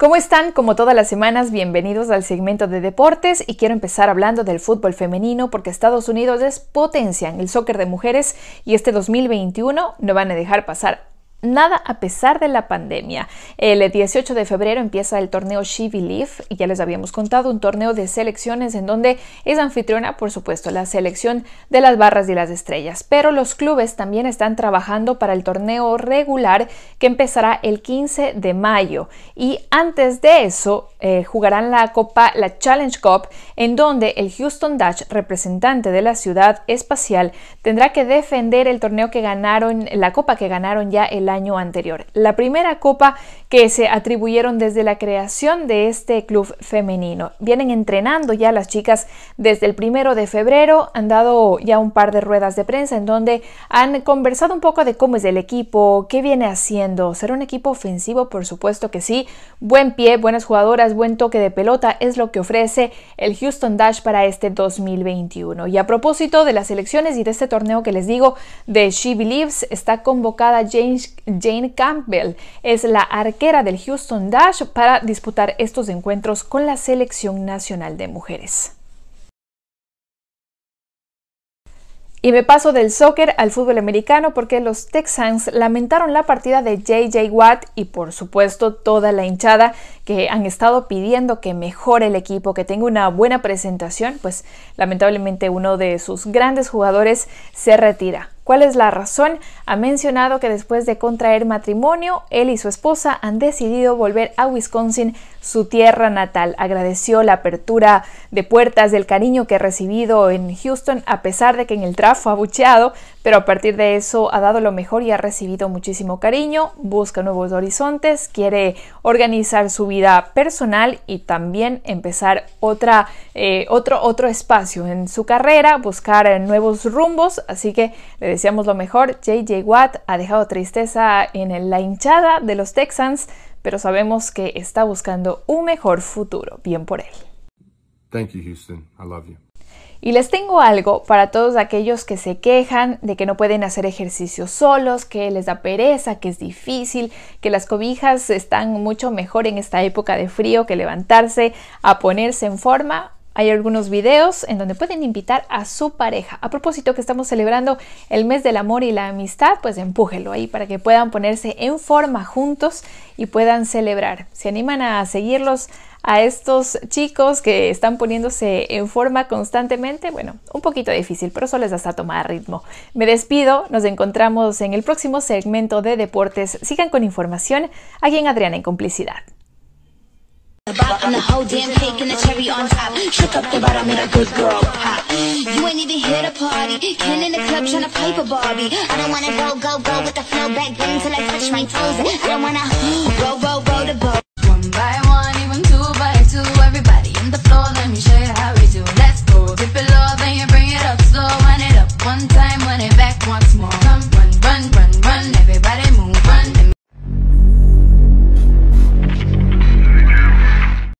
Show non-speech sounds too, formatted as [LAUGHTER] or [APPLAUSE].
¿Cómo están? Como todas las semanas, bienvenidos al segmento de deportes y quiero empezar hablando del fútbol femenino porque Estados Unidos es potencia el soccer de mujeres y este 2021 no van a dejar pasar nada a pesar de la pandemia. El 18 de febrero empieza el torneo She leaf y ya les habíamos contado, un torneo de selecciones en donde es anfitriona, por supuesto, la selección de las barras y las estrellas. Pero los clubes también están trabajando para el torneo regular que empezará el 15 de mayo. Y antes de eso, eh, jugarán la Copa, la Challenge Cup, en donde el Houston Dutch representante de la ciudad espacial, tendrá que defender el torneo que ganaron, la Copa que ganaron ya el año anterior. La primera Copa que se atribuyeron desde la creación de este club femenino. Vienen entrenando ya las chicas desde el primero de febrero, han dado ya un par de ruedas de prensa en donde han conversado un poco de cómo es el equipo, qué viene haciendo, será un equipo ofensivo, por supuesto que sí, buen pie, buenas jugadoras buen toque de pelota es lo que ofrece el Houston Dash para este 2021. Y a propósito de las elecciones y de este torneo que les digo de She Believes, está convocada Jane Campbell, es la arquera del Houston Dash para disputar estos encuentros con la selección nacional de mujeres. Y me paso del soccer al fútbol americano porque los Texans lamentaron la partida de JJ Watt y por supuesto toda la hinchada que han estado pidiendo que mejore el equipo, que tenga una buena presentación, pues lamentablemente uno de sus grandes jugadores se retira. ¿Cuál es la razón? Ha mencionado que después de contraer matrimonio, él y su esposa han decidido volver a Wisconsin, su tierra natal. Agradeció la apertura de puertas, del cariño que ha recibido en Houston, a pesar de que en el trafo ha bucheado, pero a partir de eso ha dado lo mejor y ha recibido muchísimo cariño, busca nuevos horizontes, quiere organizar su vida personal y también empezar otra, eh, otro, otro espacio en su carrera, buscar nuevos rumbos, así que le deseamos lo mejor. JJ Watt ha dejado tristeza en la hinchada de los Texans, pero sabemos que está buscando un mejor futuro. Bien por él. Thank you, Houston. I love you. Y les tengo algo para todos aquellos que se quejan de que no pueden hacer ejercicio solos, que les da pereza, que es difícil, que las cobijas están mucho mejor en esta época de frío que levantarse a ponerse en forma. Hay algunos videos en donde pueden invitar a su pareja. A propósito que estamos celebrando el mes del amor y la amistad, pues empújelo ahí para que puedan ponerse en forma juntos y puedan celebrar. Se animan a seguirlos a estos chicos que están poniéndose en forma constantemente, bueno, un poquito difícil, pero eso les hasta tomar ritmo. Me despido, nos encontramos en el próximo segmento de deportes. Sigan con información aquí en Adriana en Complicidad. The am on the whole damn cake and the cherry on top. Shook up the bottom, made a good girl pop. You ain't even here to party. Ken in the club trying to pipe a Barbie. I don't wanna go, go, go with the flow back then till I touch my toes. I don't wanna [GASPS] go, go,